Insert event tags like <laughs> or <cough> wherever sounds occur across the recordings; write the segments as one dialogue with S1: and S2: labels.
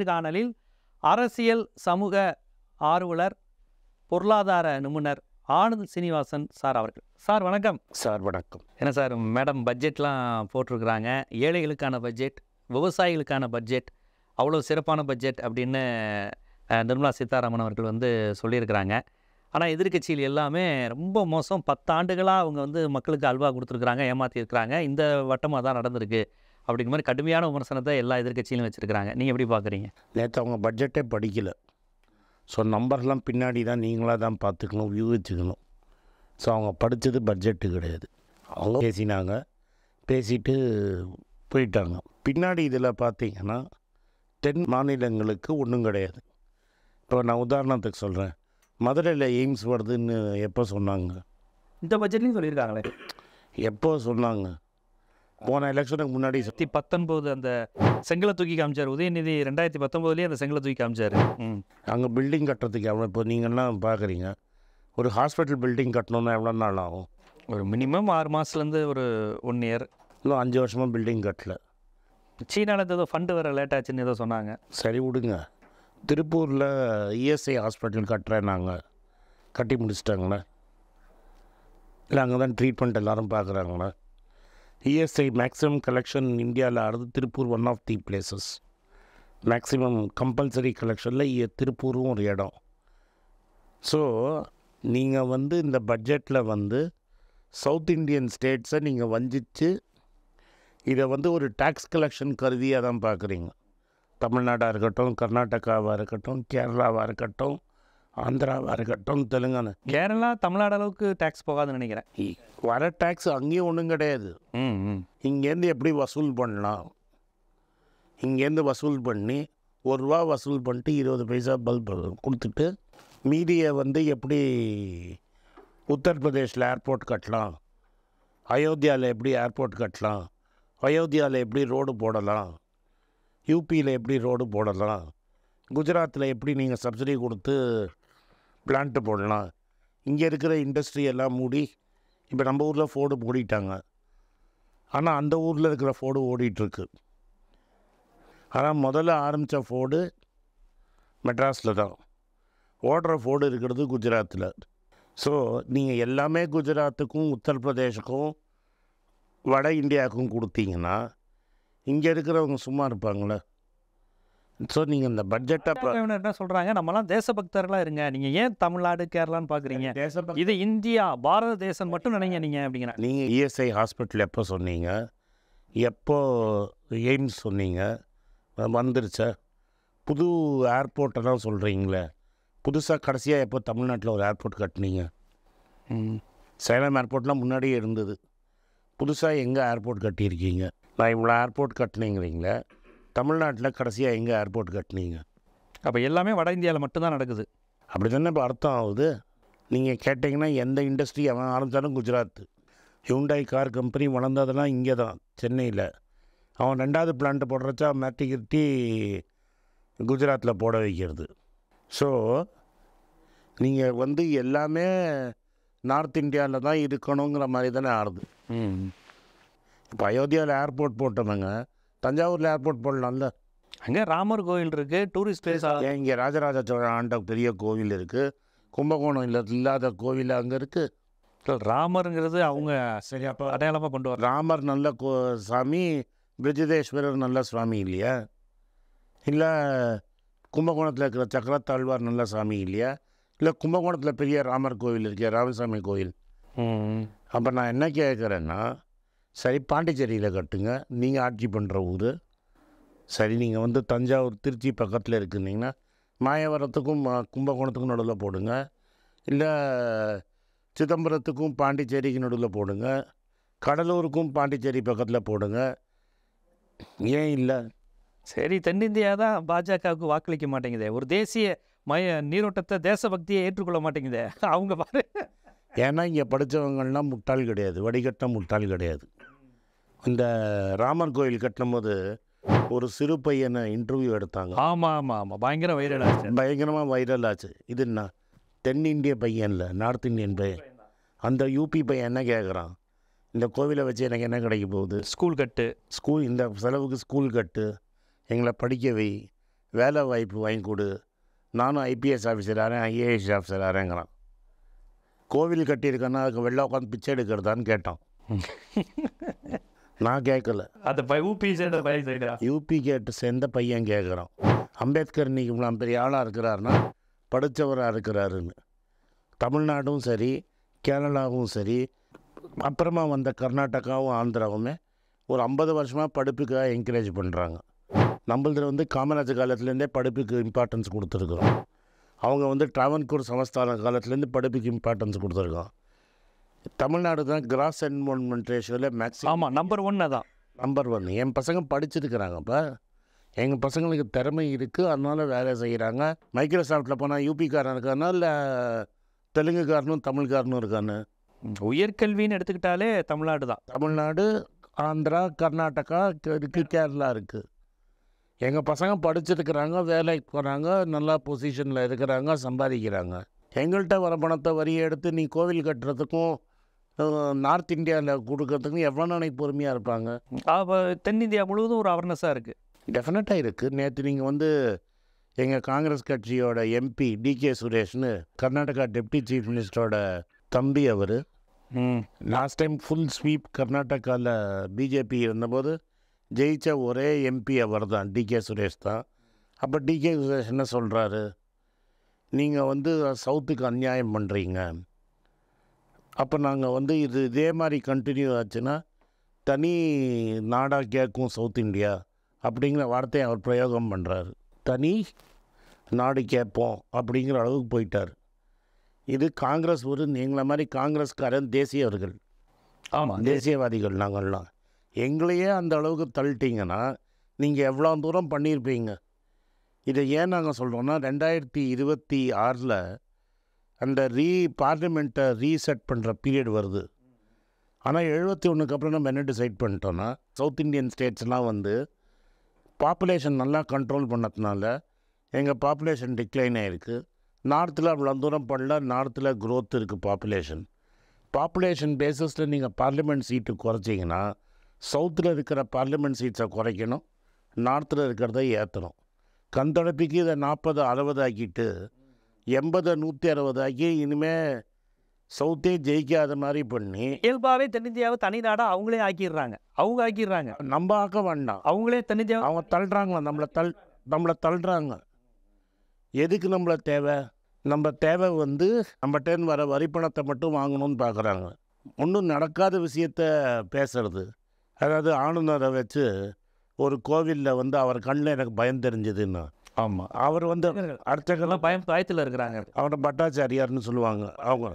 S1: நேர்காணலில் அரசியல் சமூக ஆர்வலர் பொருளாதார நிபுணர் ஆனந்த் சீனிவாசன் சார் அவர்கள் சார் வணக்கம் சார் வணக்கம் என்ன சார் மேடம் பட்ஜெட்லாம் போட்டிருக்கிறாங்க ஏழைகளுக்கான பட்ஜெட் விவசாயிகளுக்கான பட்ஜெட் அவ்வளோ சிறப்பான பட்ஜெட் அப்படின்னு நிர்மலா சீதாராமன் அவர்கள் வந்து சொல்லியிருக்கிறாங்க ஆனால் எதிர்கட்சியில் எல்லாமே ரொம்ப மோசம் பத்தாண்டுகளாக அவங்க வந்து மக்களுக்கு அல்வா கொடுத்துருக்குறாங்க ஏமாற்றிருக்கிறாங்க இந்த வட்டமாக தான் நடந்திருக்கு அப்படிங்கிற மாதிரி கடுமையான விமர்சனத்தை எல்லா எதிர்கட்சியிலும் வச்சுருக்கிறாங்க நீங்கள் எப்படி பார்க்குறீங்க
S2: நேற்று அவங்க பட்ஜெட்டே படிக்கலை ஸோ நம்பர்லாம் பின்னாடி தான் நீங்களாக தான் பார்த்துக்கணும் வியூகிச்சுக்கணும் ஸோ அவங்க படித்தது பட்ஜெட்டு கிடையாது அவங்க பேசினாங்க பேசிட்டு போயிட்டாங்க பின்னாடி இதில் பார்த்தீங்கன்னா தென் மாநிலங்களுக்கு ஒன்றும் கிடையாது இப்போ நான் உதாரணத்துக்கு சொல்கிறேன் மதுரையில் எய்ம்ஸ் வருதுன்னு எப்போ சொன்னாங்க இந்த பட்ஜெட்லேயும் சொல்லியிருக்காங்களே
S1: எப்போ சொன்னாங்க போன எலெக்ஷனுக்கு முன்னாடி சுற்றி பத்தொன்பது அந்த செங்கலை தூக்கி காமிச்சார் உதயநிதி ரெண்டாயிரத்தி பத்தொம்போதுலேயே அந்த செங்கலை தூக்கி காமிச்சார்
S2: அங்கே பில்டிங் கட்டுறதுக்கு எவ்வளோ இப்போ நீங்கள்லாம் பார்க்குறீங்க ஒரு ஹாஸ்பிட்டல் பில்டிங் கட்டணுன்னா எவ்வளோ நாள் ஆகும் ஒரு மினிமம்
S1: ஆறு மாதத்துலேருந்து ஒரு ஒன் இயர் இல்லை அஞ்சு வருஷமாக பில்டிங் கட்டல சீனாவில் ஏதோ ஃபண்டு வர லேட் ஆச்சுன்னு ஏதோ சொன்னாங்க சரி விடுங்க திருப்பூரில் இஎஸ்ஐ e ஹாஸ்பிட்டல்
S2: கட்டுறேன் நாங்கள் கட்டி முடிச்சிட்டாங்களே இல்லை அங்கே தான் ட்ரீட்மெண்ட் எல்லோரும் பார்க்குறாங்களே இஎஸ்ஐ மேக்ஸிமம் கலெக்ஷன் இன் இந்தியாவில் ஆகிறது Tiruppur one of the places maximum compulsory கலெக்ஷனில் இ திருப்பூரும் ஒரு இடம் ஸோ நீங்கள் வந்து இந்த பட்ஜெட்டில் வந்து சவுத் இண்டியன் ஸ்டேட்ஸை நீங்கள் வஞ்சித்து இதை வந்து ஒரு டேக்ஸ் கலெக்ஷன் கருதியாக தான் பார்க்குறீங்க தமிழ்நாடாக இருக்கட்டும் கர்நாடகாவாக இருக்கட்டும் கேரளாவாக இருக்கட்டும் ஆந்திராவாக இருக்கட்டும் தெலுங்கானா
S1: கேரளா தமிழ்நாடு அளவுக்கு டேக்ஸ் போகாதுன்னு நினைக்கிறேன் வர
S2: டேக்ஸ் அங்கேயும் ஒன்றும் கிடையாது இங்கேருந்து எப்படி வசூல் பண்ணலாம் இங்கேருந்து வசூல் பண்ணி ஒரு ரூபா வசூல் பண்ணிட்டு இருபது பைசா பல்ப் கொடுத்துட்டு மீதியை வந்து எப்படி உத்தரப்பிரதேஷில் ஏர்போர்ட் கட்டலாம் அயோத்தியாவில் எப்படி ஏர்போர்ட் கட்டலாம் அயோத்தியாவில் எப்படி ரோடு போடலாம் யூபியில் எப்படி ரோடு போடலாம் குஜராத்தில் எப்படி நீங்கள் சப்சிடி கொடுத்து பிளான்ட்டு போடலாம் இங்கே இருக்கிற இண்டஸ்ட்ரி எல்லாம் மூடி இப்போ நம்ம ஊரில் ஃபோர்டு ஓடிட்டாங்க ஆனால் அந்த ஊரில் இருக்கிற ஃபோர்டு ஓடிட்டுருக்கு ஆனால் முதல்ல ஆரம்பித்த ஃபோர்டு மெட்ராஸில் தான் ஓடுற ஃபோர்டு இருக்கிறது குஜராத்தில் ஸோ நீங்கள் எல்லாமே குஜராத்துக்கும் உத்தரப்பிரதேஷுக்கும் வட இந்தியாவுக்கும் கொடுத்தீங்கன்னா இங்கே இருக்கிறவங்க சும்மா இருப்பாங்களே ஸோ நீங்கள் இந்த பட்ஜெட்டை
S1: என்ன சொல்கிறாங்க நம்மலாம் தேசபக்தர்களாக இருங்க நீங்கள் ஏன் தமிழ்நாடு கேரளான்னு பார்க்குறீங்க தேசபக்தி இது இந்தியா பாரத தேசம் மட்டும் நினைங்க நீங்கள் அப்படிங்கிற
S2: நீங்கள் இஎஸ்ஐ e ஹாஸ்பிட்டல் எப்போ சொன்னீங்க எப்போ எய்ம்ஸ் சொன்னீங்க வந்துருச்சா புது ஏர்போர்ட்டெல்லாம் சொல்கிறீங்களே புதுசாக கடைசியாக எப்போ தமிழ்நாட்டில் ஒரு ஏர்போர்ட் கட்டினீங்க சேலம் ஏர்போர்ட்லாம் முன்னாடியே இருந்தது புதுசாக எங்கே ஏர்போர்ட் கட்டியிருக்கீங்க நான் இவ்வளோ ஏர்போர்ட் கட்டினீங்கிறீங்களே தமிழ்நாட்டில் கடைசியாக எங்கே ஏர்போர்ட் கட்டினீங்க
S1: அப்போ எல்லாமே வட
S2: இந்தியாவில் மட்டும்தான் நடக்குது அப்படி தானே இப்போ அர்த்தம் ஆகுது நீங்கள் கேட்டிங்கன்னா எந்த இண்டஸ்ட்ரி அவன் ஆரம்பித்தாலும் குஜராத் ஹியூண்டாய் கார் கம்பெனி வளர்ந்ததெல்லாம் இங்கே தான் சென்னையில் அவன் ரெண்டாவது பிளான்ட்டு போடுறச்சா மாற்றி கிட்டி குஜராத்தில் போட வைக்கிறது ஸோ நீங்கள் வந்து எல்லாமே நார்த் இந்தியாவில் தான் இருக்கணுங்கிற மாதிரி தானே ஆறுது இப்போ அயோத்தியாவில் ஏர்போர்ட் போட்டவங்க தஞ்சாவூரில் ஏர்போர்ட் போடலாம்ல அங்கே ராமர் கோவில் இருக்குது டூரிஸ்ட் பிளேஸ் இங்கே ராஜராஜ சோழன் ஆண்ட பெரிய கோவில் இருக்குது கும்பகோணம் இல்லை இல்லாத கோவில் அங்கே இருக்குது ராமருங்கிறது அவங்க சரி அப்போ அடையாளமாக கொண்டு வர ராமர் நல்ல கோ சாமி பிரஜதேஸ்வரர் நல்ல சுவாமி இல்லையா இல்லை கும்பகோணத்தில் இருக்கிற சக்கரத்தாழ்வார் நல்ல சாமி இல்லையா இல்லை கும்பகோணத்தில் பெரிய ராமர் கோவில் இருக்கே ராமசாமி கோயில் அப்போ நான் என்ன கேட்குறேன்னா சரி பாண்டிச்சேரியில் கட்டுங்க நீங்கள் ஆட்சி பண்ணுற ஊர் சரி நீங்கள் வந்து தஞ்சாவூர் திருச்சி பக்கத்தில் இருக்குந்தீங்கன்னா மாயவரத்துக்கும் கும்பகோணத்துக்கும் நடுவில் போடுங்க இல்லை சிதம்பரத்துக்கும் பாண்டிச்சேரிக்கு நடுவில் போடுங்க
S1: கடலூருக்கும் பாண்டிச்சேரி
S2: பக்கத்தில் போடுங்க
S1: ஏன் இல்லை சரி தென்னிந்தியா தான் பாஜகவுக்கு வாக்களிக்க மாட்டேங்குதே ஒரு தேசிய மய நீரோட்டத்தை தேசபக்தியை ஏற்றுக்கொள்ள மாட்டேங்குதே அவங்க பாரு
S2: ஏன்னா இங்கே படித்தவங்கள்லாம் முட்டாள் கிடையாது வடிகட்ட முட்டாள் கிடையாது இந்த ராமர் கோயில் கட்டும்போது போது ஒரு சிறு பையனை இன்டர்வியூ எடுத்தாங்க ஆமாம் ஆமாம் ஆமாம் பயங்கர வைரல் ஆச்சு பயங்கரமாக வைரல் ஆச்சு இது என்ன தென்னிந்திய பையன் இல்லை நார்த் இந்தியன் பையன் அந்த யூபி பையன் என்ன கேட்குறான் இந்த கோவிலை வச்சு எனக்கு என்ன கிடைக்க போகுது ஸ்கூல் கட்டு ஸ்கூல் இந்த செலவுக்கு ஸ்கூல் கட்டு எங்களை படிக்க வை வேலை வாய்ப்பு வாங்கி கொடு நானும் ஐபிஎஸ் ஆஃபீஸர் ஆகிறேன் ஐஏஎஸ் ஆஃபீஸர் ஆகிறேங்கிறான் கோவில் கட்டியிருக்கேன்னா அதுக்கு வெளில உட்காந்து பிச்சை எடுக்கிறதான்னு கேட்டான் <laughs> நான் கேட்கல
S1: அந்த யூபி சேர்ந்த பையன் கேட்குறான்
S2: யூபி கேட்டு சேர்ந்த பையன் கேட்குறான் அம்பேத்கர் இன்னைக்கு இவ்வளோ பெரிய ஆளாக இருக்கிறாருன்னா படித்தவராக இருக்கிறாருன்னு தமிழ்நாடும் சரி கேரளாவும் சரி அப்புறமா வந்த கர்நாடகாவும் ஆந்திராவுமே ஒரு ஐம்பது வருஷமாக படிப்புக்காக என்கரேஜ் பண்ணுறாங்க நம்மளது வந்து காமராஜர் காலத்துலேருந்தே படிப்புக்கு இம்பார்ட்டன்ஸ் கொடுத்துருக்குறோம் அவங்க வந்து ட்ராவன்கூர் சமஸ்தான காலத்துலேருந்து படிப்புக்கு இம்பார்ட்டன்ஸ் கொடுத்துருக்கோம் தமிழ்நாடு தான் கிராஸ் என்வோன்மெண்ட் ரேஷியோவில் மேக்ஸிமம் ஆமாம் நம்பர் ஒன்னு தான் நம்பர் ஒன்று என் பசங்க படிச்சிருக்கிறாங்க இப்போ எங்கள் பசங்களுக்கு திறமை இருக்குது அதனால வேலை செய்கிறாங்க மைக்ரோசாஃப்டில் போனால் யூபிக்காரன் இருக்கானா இல்லை தெலுங்குக்காரனும் தமிழ்காரனும் இருக்கான்னு
S1: உயர்கல்வின்னு
S2: எடுத்துக்கிட்டாலே தமிழ்நாடு தான் தமிழ்நாடு ஆந்திரா கர்நாடகா இருக்குது கேரளா இருக்குது எங்கள் பசங்க படிச்சிருக்கிறாங்க வேலைக்கு போகிறாங்க நல்லா பொசிஷனில் இருக்கிறாங்க சம்பாதிக்கிறாங்க எங்கள்கிட்ட வர பணத்தை வரியை எடுத்து நீ கோவில் கட்டுறதுக்கும் நார்த் இந்தியாவில் கொடுக்கறதுக்கு எவ்வளோ நாளைக்கு பொறுமையாக இருப்பாங்க
S1: அப்போ தென்னிந்தியா முழுவதும் ஒரு அவேர்னஸாக இருக்குது
S2: டெஃபினட்டாக இருக்குது நேற்று நீங்கள் வந்து எங்கள் காங்கிரஸ் கட்சியோட எம்பி டி கே சுரேஷ்னு கர்நாடகா டெப்டி சீஃப் மினிஸ்டரோட தம்பி அவர் லாஸ்ட் டைம் ஃபுல் ஸ்வீப் கர்நாடகாவில் பிஜேபி இருந்தபோது ஜெயித்த ஒரே எம்பி அவர் தான் டி கே சுரேஷ் தான் அப்போ டி கே சுரேஷ் என்ன சொல்கிறாரு நீங்கள் வந்து சவுத்துக்கு அநியாயம் பண்ணுறீங்க அப்போ நாங்கள் வந்து இது இதே மாதிரி கண்டினியூ ஆச்சுன்னா தனி நாடாக கேட்கும் சவுத் இந்தியா அப்படிங்கிற வார்த்தையை அவர் பிரயோகம் பண்ணுறாரு தனி நாடு கேட்போம் அப்படிங்கிற அளவுக்கு போயிட்டார் இது காங்கிரஸ் ஒரு எங்களை மாதிரி காங்கிரஸ்காரன் தேசியவர்கள் ஆமாம் தேசியவாதிகள் நாங்கள்லாம் எங்களையே அந்த அளவுக்கு தள்ளிட்டீங்கன்னா நீங்கள் எவ்வளோ தூரம் பண்ணியிருப்பீங்க இதை ஏன் நாங்கள் சொல்கிறோன்னா ரெண்டாயிரத்தி இருபத்தி ஆறில் அந்த ரீ பார்லிமெண்ட்டை ரீசெட் பண்ணுற பீரியட் வருது ஆனால் எழுபத்தி ஒன்றுக்கு அப்புறம் நம்ம என்ன டிசைட் பண்ணிட்டோன்னா சவுத் இந்தியன் ஸ்டேட்ஸ்லாம் வந்து பாப்புலேஷன் நல்லா கண்ட்ரோல் பண்ணதுனால எங்கள் பாப்புலேஷன் டிக்ளைன் ஆகிருக்கு நார்த்தில் அவ்வளோ தூரம் பண்ணல நார்த்தில் க்ரோத் இருக்குது பாப்புலேஷன் பாப்புலேஷன் பேஸஸில் நீங்கள் பார்லிமெண்ட் சீட்டு குறைச்சிங்கன்னா சவுத்தில் இருக்கிற பார்லிமெண்ட் சீட்ஸை குறைக்கணும் நார்த்தில் இருக்கிறத ஏற்றணும் கண்தடப்பிக்கு இதை நாற்பது அறுபது ஆக்கிட்டு எண்பது நூற்றி அறுபது ஆகி இனிமேல் சவுத்தே ஜெயிக்காத மாதிரி பண்ணி
S1: இயல்பாகவே தென்னிந்தியாவை தனி நாடாக அவங்களே ஆக்கிடுறாங்க அவங்க ஆக்கிடுறாங்க நம்ம ஆக்க வேண்டாம் அவங்களே தென்னிந்தியா அவங்க
S2: தள்ளுறாங்களா நம்மளை தள் நம்மளை தள்ளுறாங்க எதுக்கு நம்மளை தேவை நம்ம தேவை வந்து நம்மகிட்டேருந்து வர வரி பணத்தை மட்டும் வாங்கணும்னு பார்க்குறாங்க ஒன்றும் நடக்காத விஷயத்த பேசுறது அதாவது ஆளுநரை வச்சு ஒரு கோவிலில் வந்து அவர் கண்ணில் எனக்கு பயம் தெரிஞ்சதுன்னு ஆமாம் அவர் வந்து அர்ச்சகர்லாம் பயம் பயத்தில் இருக்கிறாங்க அவரை பட்டாச்சாரியார்னு சொல்லுவாங்க அவங்க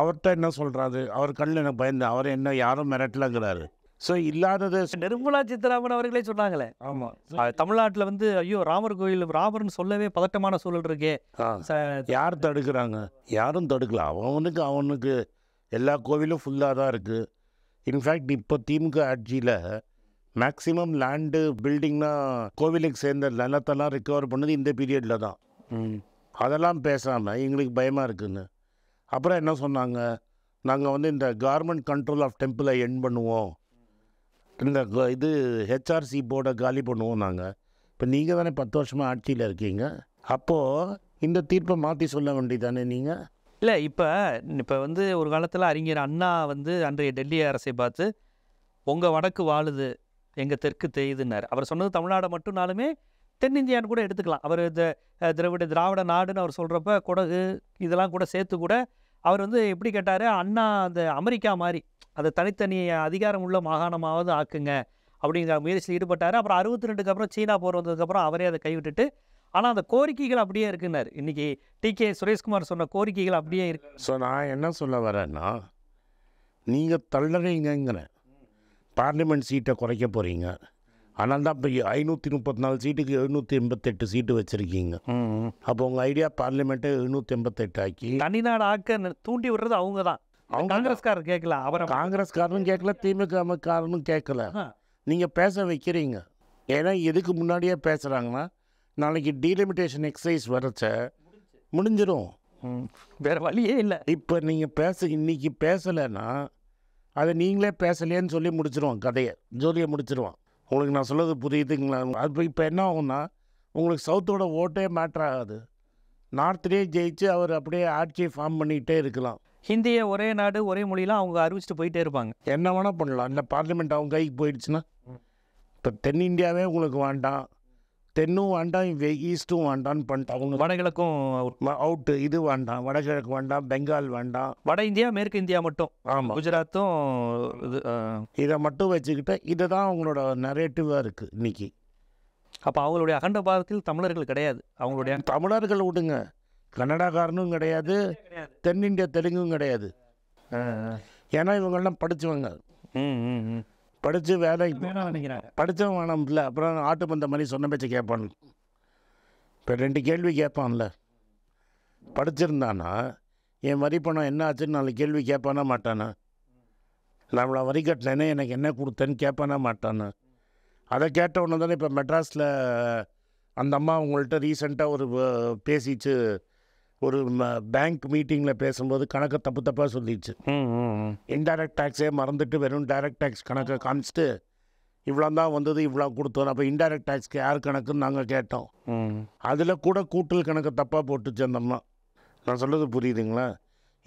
S2: அவர்கிட்ட என்ன சொல்கிறாரு அவர் கண்ணில் எனக்கு பயந்து அவர் என்ன யாரும் மிரட்டலங்கிறாரு ஸோ இல்லாதது நிர்மலா சித்தராமன் அவர்களே சொன்னாங்களே ஆமாம்
S1: தமிழ்நாட்டில் வந்து ஐயோ ராமர் கோயில் ராமர்னு சொல்லவே பதட்டமான சூழல் இருக்கே யார்
S2: தடுக்கிறாங்க யாரும் தடுக்கல அவனுக்கு அவனுக்கு எல்லா கோவிலும் ஃபுல்லாக தான் இருக்குது இன்ஃபேக்ட் இப்போ திமுக ஆட்சியில் மேக்ஸிமம் லேண்டு பில்டிங்னா கோவிலுக்கு சேர்ந்த நிலத்தெல்லாம் ரிக்கவர் பண்ணது இந்த பீரியடில் தான் அதெல்லாம் பேசாமல் எங்களுக்கு பயமாக இருக்குதுன்னு அப்புறம் என்ன சொன்னாங்க நாங்கள் வந்து இந்த கார்மெண்ட் கண்ட்ரோல் ஆஃப் டெம்பிளை என் பண்ணுவோம் இந்த இது ஹெச்ஆர்சி போர்டை காலி பண்ணுவோம் நாங்கள் இப்போ நீங்கள் தானே பத்து வருஷமாக ஆட்சியில் இருக்கீங்க அப்போது இந்த தீர்ப்பை மாற்றி சொல்ல வேண்டியதானே நீங்கள்
S1: இல்லை இப்போ இப்போ வந்து ஒரு காலத்தில் அறிஞர் அண்ணா வந்து அன்றைய டெல்லி அரசை பார்த்து உங்கள் வடக்கு வாழுது எங்கள் தெற்கு தேயுதுன்னார் அவர் சொன்னது தமிழ்நாடை மட்டும்னாலுமே தென்னிந்தியான்னு கூட எடுத்துக்கலாம் அவர் இந்த திராவிட திராவிட நாடுன்னு அவர் சொல்கிறப்ப குடகு இதெல்லாம் கூட சேர்த்து கூட அவர் வந்து எப்படி கேட்டார் அண்ணா அந்த அமெரிக்கா மாதிரி அதை தனித்தனி அதிகாரம் உள்ள மாகாணமாவது ஆக்குங்க அப்படிங்கிற முயற்சியில் ஈடுபட்டார் அப்புறம் அறுபத்தி ரெண்டுக்கு அப்புறம் சீனா போர் வந்ததுக்கப்புறம் அவரே அதை கைவிட்டுட்டு ஆனால் அந்த கோரிக்கைகள் அப்படியே இருக்குன்னார் இன்றைக்கி டி கே சுரேஷ்குமார் சொன்ன கோரிக்கைகள் அப்படியே இருக்கு ஸோ நான் என்ன சொல்ல வரேன்னா
S2: நீங்கள் தள்ளறீங்கிற பார்லிமெண்ட் சீட்டை குறைக்க போகிறீங்க ஆனால் தான் இப்போ ஐநூற்றி முப்பத்தி நாலு சீட்டுக்கு எழுநூற்றி எண்பத்தெட்டு சீட்டு வச்சுருக்கீங்க அப்போ உங்கள் ஐடியா பார்லிமெண்ட்டை எழுநூற்றி எண்பத்தெட்டு ஆக்கி தனிநாடு ஆக்க தூண்டி விடுறது அவங்க தான் அவங்க காங்கிரஸ்காரர் கேட்கல அவரை காங்கிரஸ்காரனும் கேட்கல திமுகக்காரனும் கேட்கல நீங்கள் பேச வைக்கிறீங்க ஏன்னா எதுக்கு முன்னாடியே பேசுகிறாங்கன்னா நாளைக்கு டீலிமிட்டேஷன் எக்ஸசைஸ் வரச்ச முடிஞ்சிடும் வேறு வழியே இல்லை இப்போ நீங்கள் பேச இன்றைக்கி பேசலைன்னா அதை நீங்களே பேசலையேன்னு சொல்லி முடிச்சிருவான் கதையை ஜோலியை முடிச்சிருவான் உங்களுக்கு நான் சொல்லது புரியுதுங்களா அது இப்போ என்ன ஆகும்னா உங்களுக்கு சவுத்தோட ஓட்டே மேட்ரு ஆகாது நார்த்லேயே ஜெயிச்சு அவர் அப்படியே ஆட்சியை ஃபார்ம் பண்ணிக்கிட்டே இருக்கலாம்
S1: ஹிந்தியை ஒரே நாடு ஒரே மொழியெலாம் அவங்க அறிவிச்சிட்டு போயிட்டே இருப்பாங்க
S2: என்ன வேணால் பண்ணலாம் இல்லை பார்லிமெண்ட் அவங்க கைக்கு போயிடுச்சுன்னா இப்போ தென்னிந்தியாவே உங்களுக்கு வேண்டாம் தென்னும் வேண்டாம் ஈஸ்ட்டும் வேண்டாம்னு பண்ணிட்டாங்க வடகிழக்கும் அவுட்டு இது வேண்டாம் வடகிழக்கு வேண்டாம் பெங்கால் வேண்டாம்
S1: வட இந்தியா மேற்கு இந்தியா மட்டும் ஆமாம் குஜராத்தும்
S2: இது இதை மட்டும் வச்சுக்கிட்டு இதை தான் அவங்களோட நரேட்டிவாக இருக்குது இன்றைக்கி
S1: அப்போ அவங்களுடைய அகண்ட பாதத்தில் தமிழர்கள் கிடையாது அவங்களுடைய தமிழர்கள் விடுங்க கன்னடாக்காரனும்
S2: கிடையாது தென்னிந்திய தெலுங்கும் கிடையாது ஏன்னா இவங்கெல்லாம் படித்தவங்க ம் ம் படித்து வேலைக்கு நினைக்கிறேன் நினைக்கிறாங்க படித்தவன் இல்லை அப்புறம் ஆட்டு பந்த மாதிரி சொன்ன பேச்சு கேட்பான் இப்போ ரெண்டு கேள்வி கேட்பான்ல படிச்சிருந்தானா என் வரி பணம் என்ன ஆச்சுன்னு நாலு கேள்வி கேட்பானா மாட்டானா நான் இவ்வளோ வரி கட்டலைன்னா எனக்கு என்ன கொடுத்தேன்னு கேட்பானா மாட்டானா அதை கேட்ட உடனே தானே இப்போ மெட்ராஸில் அந்த அம்மா உங்கள்கிட்ட ரீசெண்டாக ஒரு பேசிச்சு ஒரு பேங்க் மீட்டிங்கில் பேசும்போது கணக்கை தப்பு தப்பாக சொல்லிடுச்சு இன்டைரக்ட் டேக்ஸே மறந்துட்டு வெறும் டைரக்ட் டேக்ஸ் கணக்கை காமிச்சிட்டு இவ்வளோ தான் வந்தது இவ்வளோ கொடுத்தோம் அப்போ இன்டைரக்ட் டேக்ஸ்க்கு யார் கணக்குன்னு நாங்கள் கேட்டோம் அதில் கூட கூட்டல் கணக்கை தப்பாக போட்டுச்சு அந்தம்மா நான் சொல்கிறது புரியுதுங்களா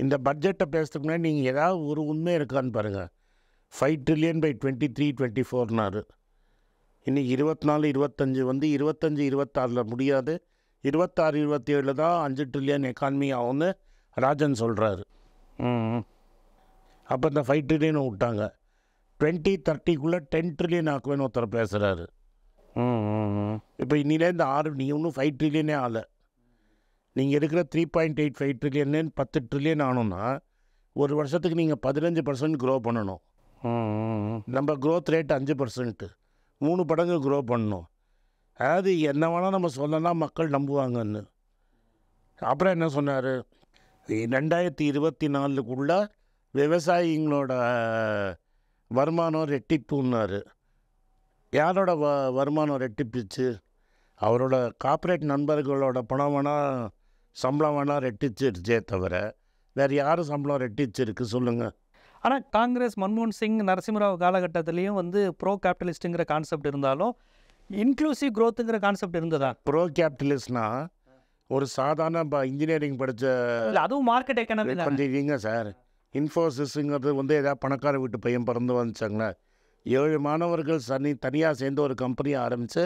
S2: இந்த பட்ஜெட்டை பேசுறதுக்கு முன்னாடி நீங்கள் ஏதாவது ஒரு உண்மை இருக்கான்னு பாருங்கள் five trillion by twenty three twenty ஃபோர்னாரு இன்றைக்கி இருபத்தி நாலு இருபத்தஞ்சி வந்து இருபத்தஞ்சி இருபத்தாறில் முடியாது இருபத்தாறு இருபத்தி ஏழில் தான் அஞ்சு ட்ரில்லியன் எக்கானமி ஆகும்னு ராஜன் சொல்கிறாரு அப்போ இந்த ஃபைவ் ட்ரில்லியன் விட்டாங்க ட்வெண்ட்டி தேர்ட்டிக்குள்ளே டென் ட்ரில்லியன் ஆக்குவேன்னு ஒருத்தர் பேசுகிறாரு இப்போ இன்னிலேருந்து ஆறு நீ இன்னும் ஃபைவ் ட்ரில்லியனே ஆலை நீங்கள் இருக்கிற three point eight five trillion பத்து ட்ரில்லியன் ஆகணும்னா ஒரு வருஷத்துக்கு நீங்கள் பதினஞ்சு பர்சன்ட் க்ரோ பண்ணணும் நம்ம க்ரோத் ரேட் அஞ்சு பர்சன்ட்டு மூணு படங்கு க்ரோ பண்ணணும் அதாவது என்ன வேணால் நம்ம சொல்லலாம் மக்கள் நம்புவாங்கன்னு அப்புறம் என்ன சொன்னார் ரெண்டாயிரத்தி இருபத்தி நாலுக்குள்ளே விவசாயிங்களோட வருமானம் ரெட்டிப்புன்னார் யாரோட வ வருமானம் ரெட்டிப்பிச்சு அவரோட கார்ப்பரேட் நண்பர்களோட பணம் வேணால் சம்பளம் வேணால் ரெட்டிச்சிருச்சே தவிர வேறு யார் சம்பளம் ரெட்டிச்சிருக்கு சொல்லுங்கள்
S1: ஆனால் காங்கிரஸ் மன்மோகன் சிங் நரசிம்மராவ் காலகட்டத்திலையும் வந்து ப்ரோ கேபிட்டலிஸ்ட்டுங்கிற கான்செப்ட் இருந்தாலும் இன்க்ளூசிவ் க்ரோத்துங்கிற கான்செப்ட் இருந்ததா
S2: ப்ரோ கேபிட்டலிஸ்ட்னா ஒரு சாதாரண இப்போ இன்ஜினியரிங் படித்த
S1: அதுவும் மார்க்கெட் எக்கனாமி
S2: பண்ணிருக்கீங்க சார் இன்ஃபோசிஸுங்கிறது வந்து ஏதாவது பணக்கார வீட்டு பையன் பிறந்து வந்துச்சாங்களே ஏழு மாணவர்கள் சனி தனியாக சேர்ந்து ஒரு கம்பெனியை ஆரம்பித்து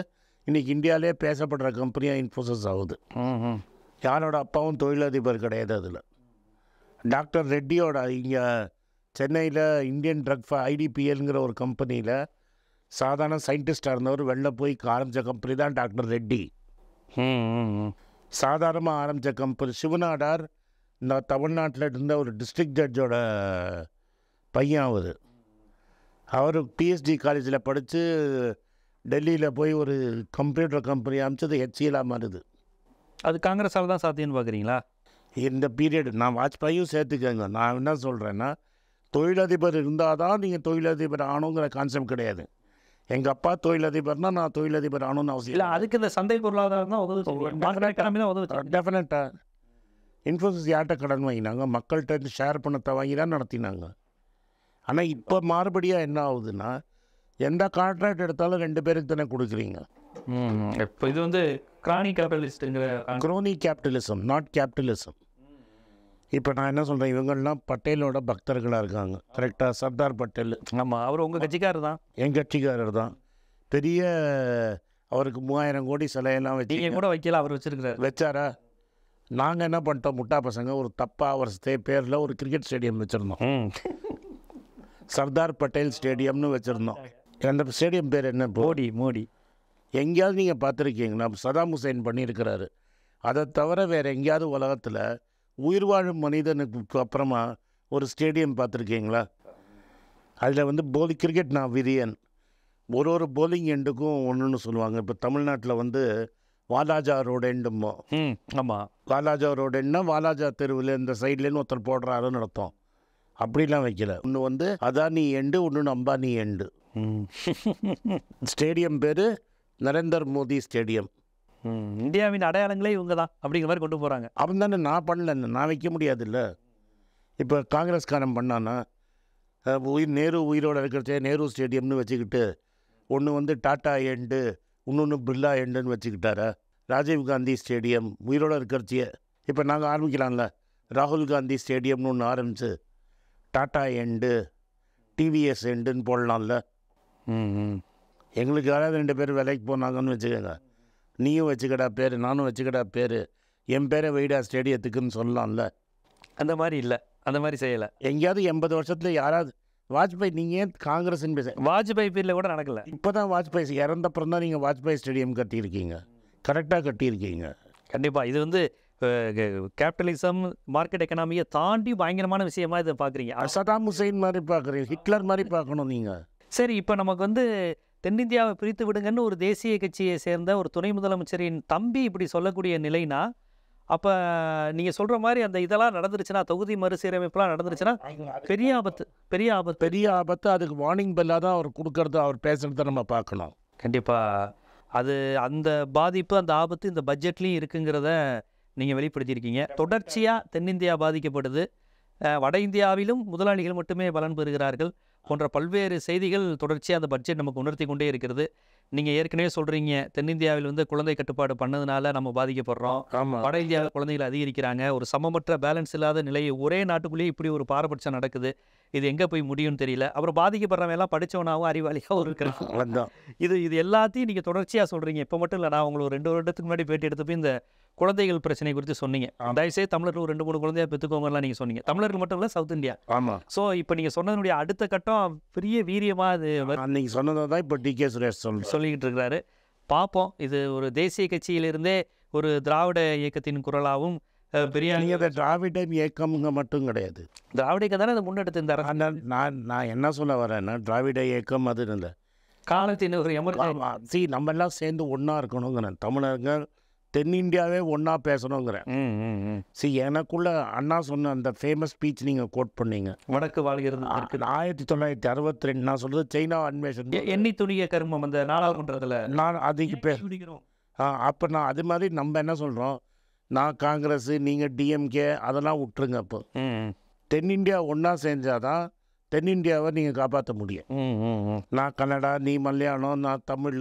S2: இன்றைக்கி இந்தியாவிலே பேசப்படுற கம்பெனியாக இன்ஃபோசிஸ் ஆகுது யாரோட அப்பாவும் தொழிலதிபர் கிடையாது அதில் டாக்டர் ரெட்டியோட இங்கே சென்னையில் இந்தியன் ட்ரக் ஐடிபிஎல்ங்கிற ஒரு கம்பெனியில் சாதாரண சயின்டிஸ்டாக இருந்தவர் வெளில போய் ஆரம்பித்த கம்பெனி தான் டாக்டர் ரெட்டி சாதாரணமாக ஆரம்பித்த கம்பெனி சிவநாடார் நான் தமிழ்நாட்டில் இருந்த ஒரு டிஸ்ட்ரிக்ட் ஜட்ஜோட பையன் அவர் அவர் பிஎஸ்டி காலேஜில் படித்து டெல்லியில் போய் ஒரு கம்ப்யூட்டர் கம்பெனி அமைச்சது ஹெச்சியலாக மாறுது
S1: அது காங்கிரஸால் தான் சாத்தியம்னு பார்க்குறீங்களா
S2: இந்த பீரியட் நான் வாஜ்பாயும் சேர்த்துக்கங்க நான் என்ன சொல்கிறேன்னா தொழிலதிபர் இருந்தால் தான் நீங்கள் தொழிலதிபர் ஆணுங்கிற கான்செப்ட் கிடையாது எங்கள் அப்பா தொழிலதிபர்னா நான் தொழிலதிபர் ஆகணும்னு அவசியம்
S1: இல்லை அதுக்கு இந்த சந்தை பொருளாதாரம் தான் உதவி தான் உதவி டெஃபினட்டாக
S2: இன்ஃபோசிஸ் யார்கிட்ட கடன் வாங்கினாங்க மக்கள்கிட்ட ஷேர் பண்ணத்தை வாங்கி தான் நடத்தினாங்க ஆனால் இப்போ மறுபடியாக என்ன ஆகுதுன்னா எந்த கான்ட்ராக்ட் எடுத்தாலும் ரெண்டு பேருக்கு தானே கொடுக்குறீங்க இப்போ இது வந்து கிரானி கேபிட்டலிஸ்ட்ங்கிற குரோனி கேபிட்டலிசம் நாட் கேபிட்டலிசம் இப்போ நான் என்ன சொல்கிறேன் இவங்கெல்லாம் பட்டேலோட பக்தர்களாக இருக்காங்க கரெக்டாக சர்தார் பட்டேல் ஆமாம் அவர் உங்கள் கட்சிக்காரர் தான் என் கட்சிக்காரர் தான் பெரிய அவருக்கு மூவாயிரம் கோடி சிலையெல்லாம் வச்சு கூட
S1: வைக்கல அவர் வச்சுருக்கிறார்
S2: வச்சாரா நாங்கள் என்ன பண்ணிட்டோம் முட்டா பசங்க ஒரு தப்பா ஒரு பேரில் ஒரு கிரிக்கெட் ஸ்டேடியம் வச்சுருந்தோம் சர்தார் பட்டேல் ஸ்டேடியம்னு வச்சுருந்தோம் அந்த ஸ்டேடியம் பேர் என்ன மோடி மோடி எங்கேயாவது நீங்கள் நம்ம சதாம் ஹுசைன் பண்ணியிருக்கிறாரு அதை தவிர வேறு எங்கேயாவது உலகத்தில் உயிர் வாழும் மனிதனுக்கு அப்புறமா ஒரு ஸ்டேடியம் பார்த்துருக்கீங்களா அதில் வந்து போலி கிரிக்கெட் நான் விரியன் ஒரு ஒரு போலிங் எண்டுக்கும் ஒன்றுன்னு சொல்லுவாங்க இப்போ தமிழ்நாட்டில் வந்து வாலாஜா ரோடு எண்டுமோ ஆமாம் வாலாஜா ரோடு எண்ணா வாலாஜா தெருவில் இந்த சைட்லேருந்து ஒருத்தர் போடுறாருன்னு நடத்தும் அப்படிலாம் வைக்கல ஒன்று வந்து அதானி எண்டு ஒன்று அம்பானி எண்டு ஸ்டேடியம் பேர் நரேந்தர் மோடி ஸ்டேடியம் இந்தியாவின் அடையாளங்களே இவங்க தான் அப்படிங்கிற மாதிரி கொண்டு போகிறாங்க அவன் தானே நான் பண்ணல நான் வைக்க முடியாது இல்லை இப்போ காங்கிரஸ்காரன் பண்ணான்னா உயிர் நேரு உயிரோடு இருக்கிறச்சே நேரு ஸ்டேடியம்னு வச்சுக்கிட்டு ஒன்று வந்து டாட்டா எண்டு இன்னொன்று பிர்லா எண்டுன்னு வச்சுக்கிட்டாரா ராஜீவ் காந்தி ஸ்டேடியம் உயிரோடு இருக்கிறச்சியே இப்போ நாங்கள் ஆரம்பிக்கலாம்ல ராகுல் காந்தி ஸ்டேடியம்னு ஒன்று ஆரம்பித்து டாட்டா எண்டு டிவிஎஸ் எண்டுன்னு போடலாம்ல ம் எங்களுக்கு யாராவது ரெண்டு பேர் விலைக்கு போனாங்கன்னு வச்சுக்கோங்க நீயும் வச்சுக்கடா பேர் நானும் வச்சுக்கடா பேர் என் பேரை வைடா ஸ்டேடியத்துக்குன்னு சொல்லலாம்ல அந்த மாதிரி இல்லை அந்த மாதிரி செய்யலை எங்கேயாவது எண்பது வருஷத்தில் யாராவது வாஜ்பாய் நீங்கள் ஏன் காங்கிரஸ்ன்னு பேச வாஜ்பாய் பேரில் கூட நடக்கல இப்போ தான் வாஜ்பாய் இறந்தப்புறம் தான் நீங்கள் வாஜ்பாய் ஸ்டேடியம்
S1: கட்டியிருக்கீங்க கரெக்டாக கட்டியிருக்கீங்க கண்டிப்பாக இது வந்து கேபிட்டலிசம் மார்க்கெட் எக்கனாமியை தாண்டி பயங்கரமான விஷயமா இதை பார்க்குறீங்க அசதாம் ஹுசைன் மாதிரி பார்க்குறீங்க ஹிட்லர் மாதிரி பார்க்கணும் நீங்கள் சரி இப்போ நமக்கு வந்து தென்னிந்தியாவை பிரித்து விடுங்கன்னு ஒரு தேசிய கட்சியை சேர்ந்த ஒரு துணை முதலமைச்சரின் தம்பி இப்படி சொல்லக்கூடிய நிலைனா அப்போ நீங்கள் சொல்கிற மாதிரி அந்த இதெல்லாம் நடந்துருச்சுன்னா தொகுதி மறுசீரமைப்புலாம் நடந்துருச்சுன்னா பெரிய ஆபத்து பெரிய ஆபத்து பெரிய ஆபத்து அதுக்கு வார்னிங் பெல்லாக தான் அவர் கொடுக்கறது அவர் பேசுகிறத நம்ம பார்க்கணும் கண்டிப்பாக அது அந்த பாதிப்பு அந்த ஆபத்து இந்த பட்ஜெட்லேயும் இருக்குங்கிறத நீங்கள் வெளிப்படுத்தியிருக்கீங்க தொடர்ச்சியாக தென்னிந்தியா பாதிக்கப்படுது வட இந்தியாவிலும் முதலாளிகள் மட்டுமே பலன் பெறுகிறார்கள் போன்ற பல்வேறு செய்திகள் தொடர்ச்சியாக அந்த பட்ஜெட் நமக்கு உணர்த்தி கொண்டே இருக்கிறது நீங்கள் ஏற்கனவே சொல்கிறீங்க தென்னிந்தியாவில் வந்து குழந்தை கட்டுப்பாடு பண்ணதுனால நம்ம பாதிக்கப்படுறோம் வட இந்தியாவில் குழந்தைகள் அதிகரிக்கிறாங்க ஒரு சமமற்ற பேலன்ஸ் இல்லாத நிலையை ஒரே நாட்டுக்குள்ளேயே இப்படி ஒரு பாரபட்சம் நடக்குது இது எங்கே போய் முடியும்னு தெரியல அப்புறம் பாதிக்கப்படுறவன் எல்லாம் படித்தவனாகவும் அறிவாளியாகவும் இருக்கிறான் இது இது எல்லாத்தையும் நீங்கள் தொடர்ச்சியாக சொல்கிறீங்க இப்போ மட்டும் இல்லை நான் உங்களுக்கு ரெண்டு வருடத்துக்கு முன்னாடி பேட்டி எடுத்தப்போ இந்த குழந்தைகள் பிரச்சனை குறித்து சொன்னீங்க தயவுசே தமிழர்கள் ரெண்டு மூணு குழந்தையா பெற்றுக்கோங்கலாம் நீங்கள் சொன்னீங்க தமிழர்கள் மட்டும் இல்லை சவுத் இந்தியா ஆமாம் ஸோ இப்போ நீங்கள் சொன்னதனுடைய அடுத்த கட்டம் பெரிய வீரியமாக அது அன்னைக்கு சொன்னதான் இப்போ டி கே சுரேஷ் சொல்லு சொல்லிக்கிட்டு இருக்கிறாரு பார்ப்போம் இது ஒரு தேசிய கட்சியிலிருந்தே ஒரு திராவிட இயக்கத்தின் குரலாகவும் பெரிய திராவிட இயக்கம்ங்க மட்டும் கிடையாது திராவிட இயக்கம் தானே அதை முன்னெடுத்திருந்தார் ஆனால் நான் நான் என்ன சொல்ல
S2: வரேன்னா திராவிட இயக்கம் அது இல்லை காலத்தின் ஒரு எமர்ஜென்சி நம்ம எல்லாம் சேர்ந்து ஒன்றா இருக்கணுங்கிறேன் தமிழர்கள் தென்னிந்தியாவே ஒன்றா பேசணுங்கிற சரி எனக்குள்ள அண்ணா சொன்ன அந்த ஃபேமஸ் ஸ்பீச் நீங்கள் கோட் பண்ணீங்க வடக்கு
S1: வாழ்கிறது
S2: ஆயிரத்தி தொள்ளாயிரத்தி அறுபத்தி ரெண்டு நான் சொல்கிறது சைனா அன்வேஷன்
S1: எண்ணி துணிய கருமம் அந்த நாடாளுமன்றத்தில் நான் அதுக்கு
S2: ஆ அப்போ நான் அது மாதிரி நம்ம என்ன சொல்கிறோம் நான் காங்கிரஸ் நீங்கள் டிஎம்கே அதெல்லாம் விட்டுருங்க அப்போ தென்னிந்தியா ஒன்றா செஞ்சாதான் தென்னிந்தியாவை நீங்கள் காப்பாற்ற முடியும் நான் கன்னடா நீ மலையாளம் நான் தமிழ்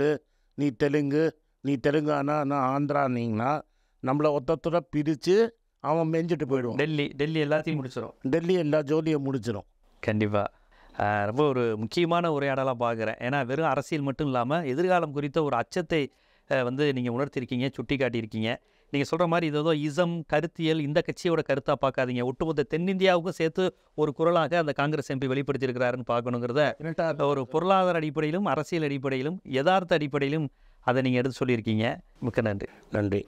S2: நீ தெலுங்கு நீ தெலுங்கானா நான் ஆந்திரானிங்கன்னா நம்மளை ஒத்தத்தோட பிரித்து அவன் மெஞ்சிட்டு போயிடுவான்
S1: டெல்லி டெல்லி எல்லாத்தையும் முடிச்சிடும்
S2: டெல்லி எல்லா ஜோலியை முடிச்சிடும்
S1: கண்டிப்பாக ரொம்ப ஒரு முக்கியமான உரையாடலாக பார்க்குறேன் ஏன்னா வெறும் அரசியல் மட்டும் இல்லாமல் எதிர்காலம் குறித்த ஒரு அச்சத்தை வந்து நீங்கள் உணர்த்திருக்கீங்க சுட்டி காட்டியிருக்கீங்க நீங்கள் சொல்கிற மாதிரி இது ஏதோ இசம் கருத்தியல் இந்த கட்சியோட கருத்தாக பார்க்காதீங்க ஒட்டுமொத்த தென்னிந்தியாவுக்கும் சேர்த்து ஒரு குரலாக அந்த காங்கிரஸ் எம்பி வெளிப்படுத்தியிருக்கிறாருன்னு பார்க்கணுங்கிறத ஒரு பொருளாதார அடிப்படையிலும் அரசியல் அடிப்படையிலும் யதார்த்த அடிப்படையிலும் அதை நீங்கள் எடுத்து சொல்லியிருக்கீங்க மிக்க நன்றி நன்றி